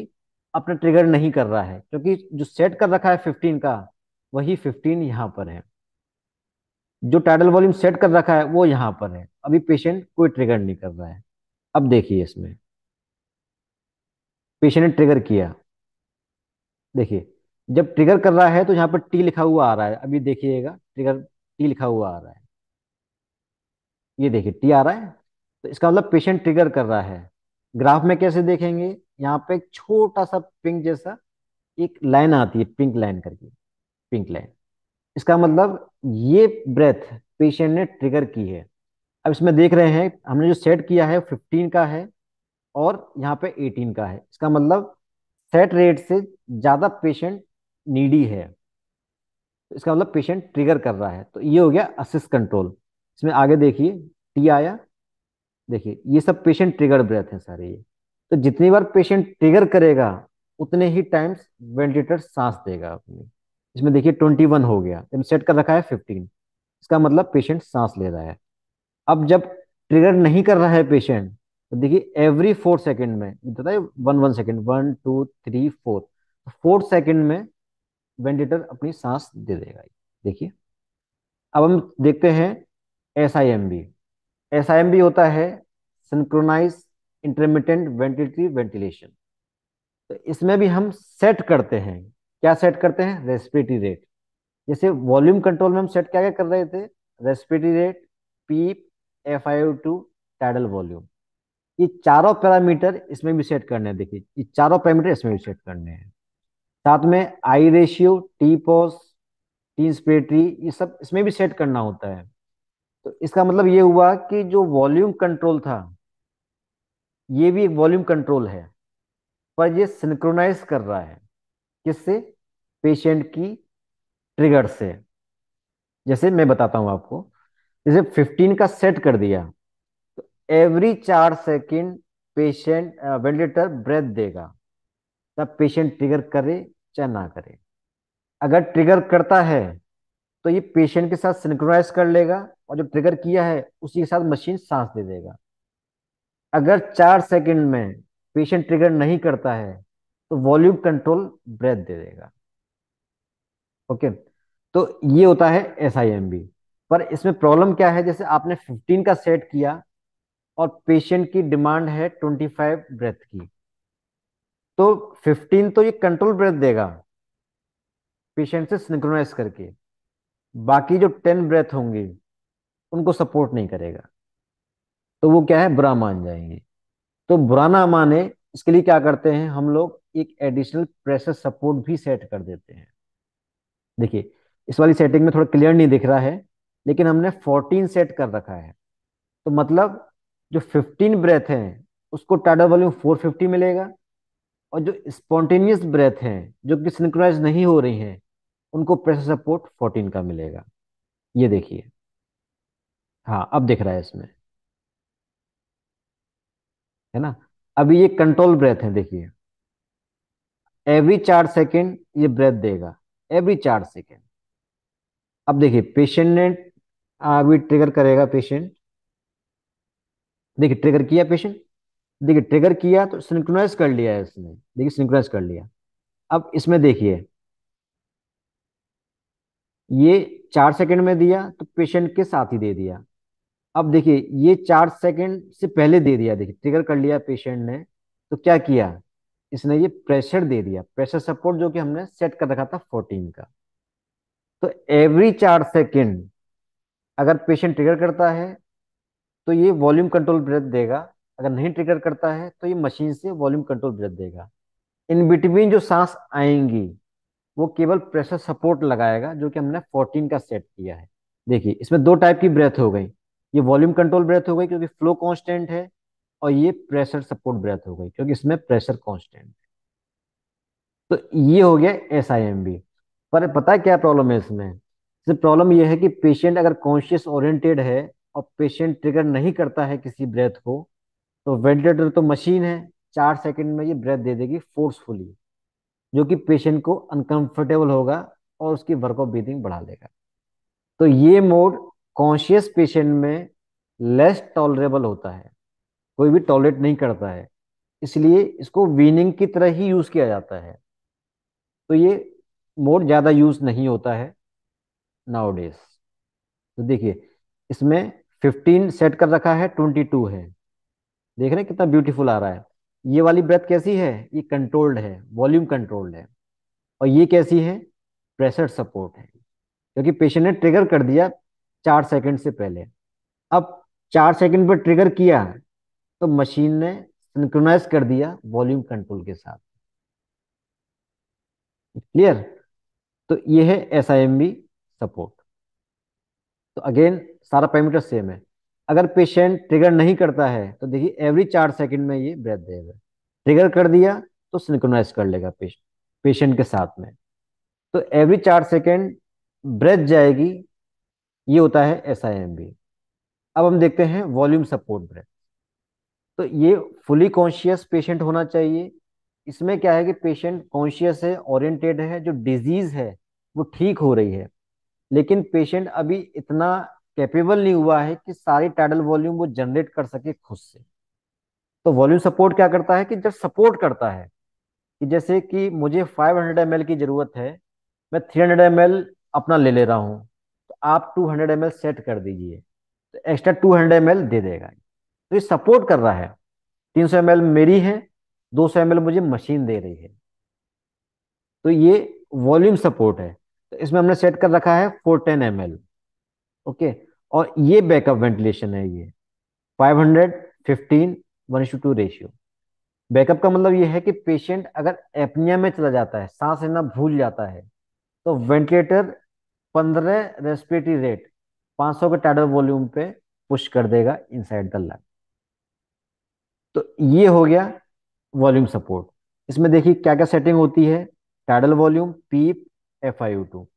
अपना ट्रिगर नहीं कर रहा है क्योंकि जो सेट कर रखा है फिफ्टीन का वही फिफ्टीन यहाँ पर है जो टाइडल वॉल्यूम सेट कर रखा है वो यहाँ पर है अभी पेशेंट कोई ट्रिगर नहीं कर रहा है अब देखिए इसमें पेशेंट ने ट्रिगर किया देखिए जब ट्रिगर कर रहा है तो यहाँ पर टी लिखा हुआ आ रहा है अभी देखिएगा ट्रिगर टी लिखा हुआ आ रहा है ये देखिए टी आ रहा है तो इसका मतलब पेशेंट ट्रिगर कर रहा है ग्राफ में कैसे देखेंगे यहाँ पे एक छोटा सा पिंक जैसा एक लाइन आती है पिंक लाइन करके पिंक लाइन इसका मतलब ये ब्रेथ पेशेंट ने ट्रिगर की है अब इसमें देख रहे हैं हमने जो सेट किया है फिफ्टीन का है और यहाँ पे 18 का है इसका मतलब सेट रेट से ज़्यादा पेशेंट नीडी है इसका मतलब पेशेंट ट्रिगर कर रहा है तो ये हो गया असिस्ट कंट्रोल इसमें आगे देखिए टी आया देखिए ये सब पेशेंट ट्रिगर ब्रेथ हैं सारे ये तो जितनी बार पेशेंट ट्रिगर करेगा उतने ही टाइम्स वेंटिलेटर सांस देगा अपनी इसमें देखिए ट्वेंटी वन हो गया तो सेट कर रखा है फिफ्टीन इसका मतलब पेशेंट सांस ले रहा है अब जब ट्रिगर नहीं कर रहा है पेशेंट तो देखिए एवरी फोर सेकंड में है one one second one two three four four second में वेंटिलेटर अपनी सांस दे देगा देखिए अब हम देखते हैं S I M V S I M V होता है सिंक्रोनाइज इंटरमीडियंट वेंटिलेटरी वेंटिलेशन तो इसमें भी हम सेट करते हैं क्या सेट करते हैं रेस्पिरेटरी रेट जैसे वॉल्यूम कंट्रोल में हम सेट क्या क्या कर रहे थे respiratory rate PEEP F I two tidal volume ये चारों पैरामीटर इसमें भी सेट करने हैं देखिए ये चारों पैरामीटर इसमें भी सेट करने हैं साथ में I ratio T pause T inspiratory ये सब इसमें भी सेट करना होता है तो इसका मतलब ये हुआ कि जो वॉल्यूम कंट्रोल था ये भी एक वॉल्यूम कंट्रोल है पर ये सिंक्रोनाइज कर रहा है किससे पेशेंट की ट्रिगर से जैसे मैं बताता हूं आपको जैसे 15 का सेट कर दिया एवरी चार सेकेंड पेशेंट वेंटिलेटर ब्रेथ देगा तब पेशेंट ट्रिगर करे चाहे ना करे अगर ट्रिगर करता है तो ये पेशेंट के साथ सिंक्रोनाइज कर लेगा और जो ट्रिगर किया है उसी के साथ मशीन सांस दे देगा अगर चार सेकंड में पेशेंट ट्रिगर नहीं करता है तो वॉल्यूम कंट्रोल ब्रेथ दे देगा ओके तो ये होता है एस आई एम बी पर इसमें प्रॉब्लम क्या है जैसे आपने 15 का सेट किया और पेशेंट की डिमांड है ट्वेंटी फाइव ब्रेथ की तो फिफ्टीन तो ये कंट्रोल ब्रेथ देगा पेशेंट से सिंक्रोनाइज करके बाकी जो टेन ब्रेथ होंगे उनको सपोर्ट नहीं करेगा तो वो क्या है बुरा मान जाएंगे तो बुरा ना माने इसके लिए क्या करते हैं हम लोग एक एडिशनल प्रेशर सपोर्ट भी सेट कर देते हैं देखिए इस वाली सेटिंग में थोड़ा क्लियर नहीं दिख रहा है लेकिन हमने 14 सेट कर रखा है तो मतलब जो 15 ब्रेथ है उसको टाटा वॉल्यूम 450 मिलेगा और जो स्पॉन्टेनियस ब्रेथ है जो कि सिंक्रोनाइज नहीं हो रही हैं उनको प्रेशर सपोर्ट 14 का मिलेगा ये देखिए हाँ अब दिख रहा है इसमें है ना अभी ये कंट्रोल ब्रेथ है देखिए एवरी चार सेकेंड ये ब्रेथ देगा एवरी चार सेकेंड अब देखिए पेशेंट ने अभी ट्रिगर करेगा पेशेंट देखिए ट्रिगर किया पेशेंट देखिए ट्रिगर किया तो सिंक्रोनाइज कर लिया है इसने देखिए सिंक्रोनाइज कर लिया अब इसमें देखिए ये चार सेकंड में दिया तो पेशेंट के साथ ही दे दिया अब देखिए ये चार सेकंड से पहले दे दिया देखिए ट्रिगर कर लिया पेशेंट ने तो क्या किया इसने ये प्रेशर दे दिया प्रेशर सपोर्ट जो कि हमने सेट कर रखा था फोर्टीन का तो एवरी चार सेकेंड अगर पेशेंट ट्रिगर करता है तो ये वॉल्यूम कंट्रोल ब्रेथ देगा अगर नहीं ट्रिगर करता है तो ये मशीन से वॉल्यूम कंट्रोल ब्रेथ देगा इन बिटवीन जो सांस आएंगी वो केवल प्रेशर सपोर्ट लगाएगा जो कि हमने 14 का सेट किया है देखिए इसमें दो टाइप की ब्रेथ हो गई ये वॉल्यूम कंट्रोल ब्रेथ हो गई क्योंकि फ्लो कांस्टेंट है और ये प्रेशर सपोर्ट ब्रेथ हो गई क्योंकि इसमें प्रेशर कांस्टेंट है तो ये हो गया एस पर पता है क्या प्रॉब्लम है इसमें प्रॉब्लम यह है कि पेशेंट अगर कॉन्शियस ओरियंटेड है और पेशेंट ट्रिगर नहीं करता है किसी ब्रेथ को तो वेंटिलेटर तो मशीन है चार सेकंड में ये ब्रेथ दे देगी फोर्सफुली जो कि पेशेंट को अनकंफर्टेबल होगा और उसकी वर्क ऑफ ब्रीथिंग बढ़ा देगा तो ये मोड कॉन्शियस पेशेंट में लेस टॉलरेबल होता है कोई भी टॉलरेट नहीं करता है इसलिए इसको वीनिंग की तरह ही यूज़ किया जाता है तो ये मोड ज़्यादा यूज़ नहीं होता है नाउडेज तो देखिए इसमें फिफ्टीन सेट कर रखा है ट्वेंटी टू है देख रहे हैं कितना ब्यूटीफुल आ रहा है ये वाली ब्रेथ कैसी है ये कंट्रोल्ड है वॉल्यूम कंट्रोल्ड है और ये कैसी है प्रेशर सपोर्ट है क्योंकि पेशेंट ने ट्रिगर कर दिया चार सेकंड से पहले अब चार सेकंड पर ट्रिगर किया तो मशीन ने सिंक्रोनाइज कर दिया वॉल्यूम कंट्रोल के साथ क्लियर तो ये है S I M B support तो अगेन सारा पैरामीटर सेम है अगर पेशेंट ट्रिगर नहीं करता है तो देखिए एवरी चार सेकंड में ये ब्रेथ देगा ट्रिगर कर दिया तो सिंक्रोनाइज कर लेगा पेशेंट पेशेंट के साथ में तो एवरी चार सेकेंड ब्रेथ जाएगी ये होता है एस अब हम देखते हैं वॉल्यूम सपोर्ट ब्रेथ तो ये फुली कॉन्शियस पेशेंट होना चाहिए इसमें क्या है कि पेशेंट कॉन्शियस है ओरिएंटेड है जो डिजीज है वो ठीक हो रही है लेकिन पेशेंट अभी इतना कैपेबल नहीं हुआ है कि सारी टाइडल वॉल्यूम वो जनरेट कर सके खुद से तो वॉल्यूम सपोर्ट क्या करता है कि जब सपोर्ट करता है कि जैसे कि मुझे 500 हंड्रेड की ज़रूरत है मैं 300 हंड्रेड अपना ले ले रहा हूं तो आप 200 हंड्रेड सेट कर दीजिए तो एक्स्ट्रा 200 हंड्रेड दे देगा तो ये सपोर्ट कर रहा है 300 सौ मेरी है 200 सौ मुझे मशीन दे रही है तो ये वॉल्यूम सपोर्ट है तो इसमें हमने सेट कर रखा है four ten M L okay और ये बैकअप वेंटिलेशन है ये five hundred fifteen one is to two ratio backup का मतलब यह है कि पेशेंट अगर एपनिया में चला जाता है सांस लेना भूल जाता है तो वेंटिलेटर पंद्रह रेस्पिरेटरी रेट 500 के टाइडल वॉल्यूम पे पुश कर देगा इनसाइड द लंग तो ये हो गया वॉल्यूम सपोर्ट इसमें देखिए क्या क्या सेटिंग होती है tidal volume PEEP F I U two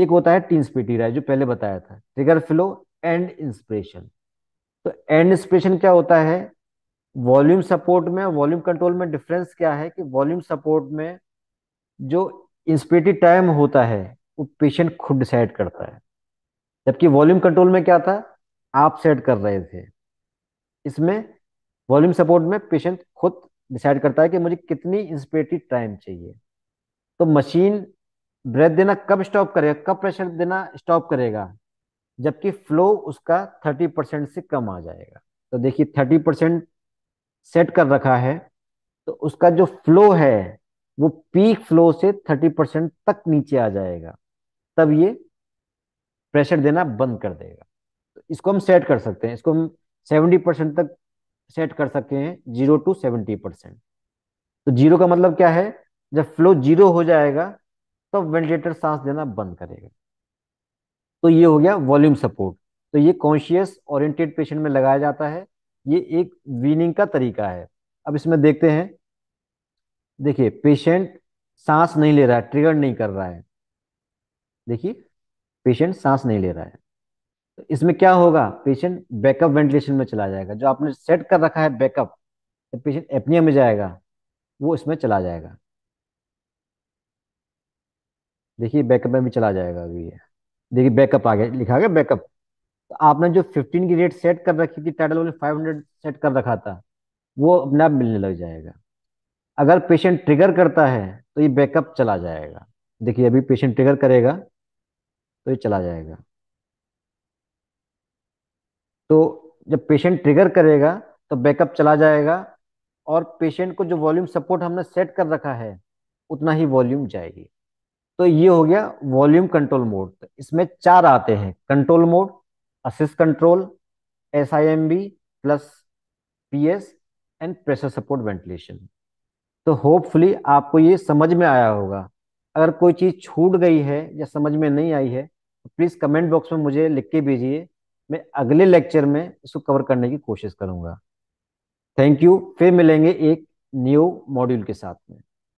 एक होता है टीन राय जो पहले बताया था ट्रिगर फ्लो एंड इंस्पिरेशन तो एंड इंस्पिरेशन क्या होता है वॉल्यूम सपोर्ट में वॉल्यूम कंट्रोल में डिफरेंस क्या है कि वॉल्यूम सपोर्ट में जो इंस्पिरेटिव टाइम होता है वो पेशेंट खुद डिसाइड करता है जबकि वॉल्यूम कंट्रोल में क्या था आप सेट कर रहे थे इसमें वॉल्यूम सपोर्ट में पेशेंट खुद डिसाइड करता है कि मुझे कितनी इंस्पिरेटिव टाइम चाहिए तो मशीन ब्रेथ देना कब स्टॉप करेगा कब प्रेशर देना स्टॉप करेगा जबकि फ्लो उसका थर्टी परसेंट से कम आ जाएगा तो देखिए थर्टी परसेंट सेट कर रखा है तो उसका जो फ्लो है वो पीक फ्लो से थर्टी परसेंट तक नीचे आ जाएगा तब ये प्रेशर देना बंद कर देगा तो इसको हम सेट कर सकते हैं इसको हम सेवेंटी परसेंट तक सेट कर सकते हैं जीरो टू सेवेंटी परसेंट तो जीरो का मतलब क्या है जब फ्लो जीरो हो जाएगा तो वेंटिलेटर सांस देना बंद करेगा तो ये हो गया वॉल्यूम सपोर्ट तो ये कॉन्शियस ओरिएंटेड पेशेंट में लगाया जाता है ये एक वीनिंग का तरीका है अब इसमें देखते हैं देखिए पेशेंट सांस नहीं ले रहा है ट्रिगर नहीं कर रहा है देखिए पेशेंट सांस नहीं ले रहा है तो इसमें क्या होगा पेशेंट बैकअप वेंटिलेशन में चला जाएगा जो आपने सेट कर रखा है बैकअप तो पेशेंट एपनिया में जाएगा वो इसमें चला जाएगा देखिए बैकअप में भी चला जाएगा अभी ये देखिए बैकअप आ गया लिखा गया बैकअप तो आपने जो फिफ्टीन की रेट सेट कर रखी थी टाइटल वाले फाइव हंड्रेड सेट कर रखा था वो अपने आप मिलने लग जाएगा अगर पेशेंट ट्रिगर करता है तो ये बैकअप चला जाएगा देखिए अभी पेशेंट ट्रिगर करेगा तो ये चला जाएगा तो जब पेशेंट ट्रिगर करेगा तो बैकअप चला जाएगा और पेशेंट को जो वॉल्यूम सपोर्ट हमने सेट कर रखा है उतना ही वॉल्यूम जाएगी तो ये हो गया वॉल्यूम कंट्रोल मोड तो इसमें चार आते हैं control mode assist control S I M B plus P S and pressure support ventilation तो होपफुली आपको ये समझ में आया होगा अगर कोई चीज़ छूट गई है या समझ में नहीं आई है तो प्लीज़ कमेंट बॉक्स में मुझे लिख के भेजिए मैं अगले लेक्चर में इसको कवर करने की कोशिश करूँगा थैंक यू फिर मिलेंगे एक न्यू मॉड्यूल के साथ में